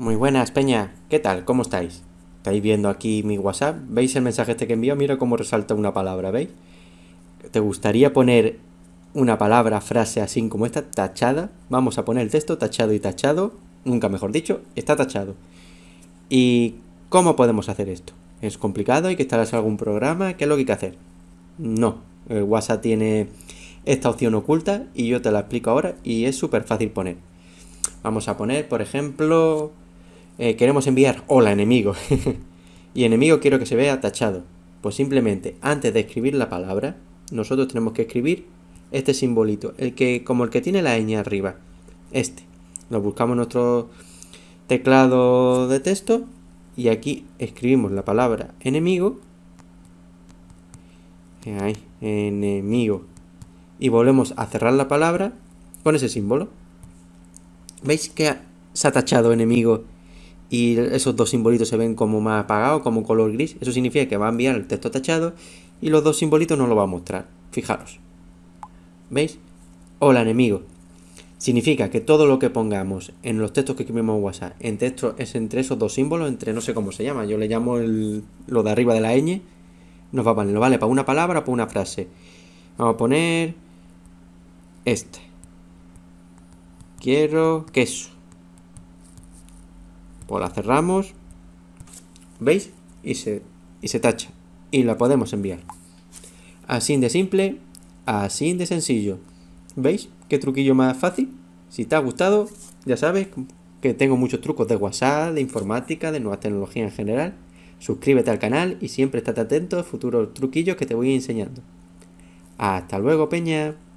Muy buenas, Peña. ¿Qué tal? ¿Cómo estáis? Estáis viendo aquí mi WhatsApp. ¿Veis el mensaje este que envío? Mira cómo resalta una palabra, ¿veis? ¿Te gustaría poner una palabra, frase así como esta, tachada? Vamos a poner el texto tachado y tachado. Nunca mejor dicho, está tachado. ¿Y cómo podemos hacer esto? ¿Es complicado? ¿Hay que instalarse algún programa? ¿Qué es lo que hay que hacer? No, el WhatsApp tiene esta opción oculta y yo te la explico ahora y es súper fácil poner. Vamos a poner, por ejemplo, eh, queremos enviar hola enemigo y enemigo quiero que se vea tachado. Pues simplemente antes de escribir la palabra, nosotros tenemos que escribir este simbolito, el que como el que tiene la ñ arriba, este. Lo buscamos en nuestro teclado de texto y aquí escribimos la palabra enemigo. Eh, ahí, enemigo. Y volvemos a cerrar la palabra con ese símbolo. ¿Veis que se ha tachado enemigo y esos dos simbolitos se ven como más apagados, como color gris. Eso significa que va a enviar el texto tachado y los dos simbolitos no lo va a mostrar. Fijaros. ¿Veis? Hola enemigo. Significa que todo lo que pongamos en los textos que escribimos en WhatsApp, en texto es entre esos dos símbolos, entre no sé cómo se llama, yo le llamo lo de arriba de la ñ, nos va a poner vale para una palabra, para una frase. Vamos a poner este. Quiero queso pues la cerramos, ¿veis? Y se, se tacha y la podemos enviar. Así de simple, así de sencillo. ¿Veis? ¿Qué truquillo más fácil? Si te ha gustado, ya sabes que tengo muchos trucos de WhatsApp, de informática, de nuevas tecnologías en general. Suscríbete al canal y siempre estate atento a futuros truquillos que te voy enseñando. Hasta luego, Peña.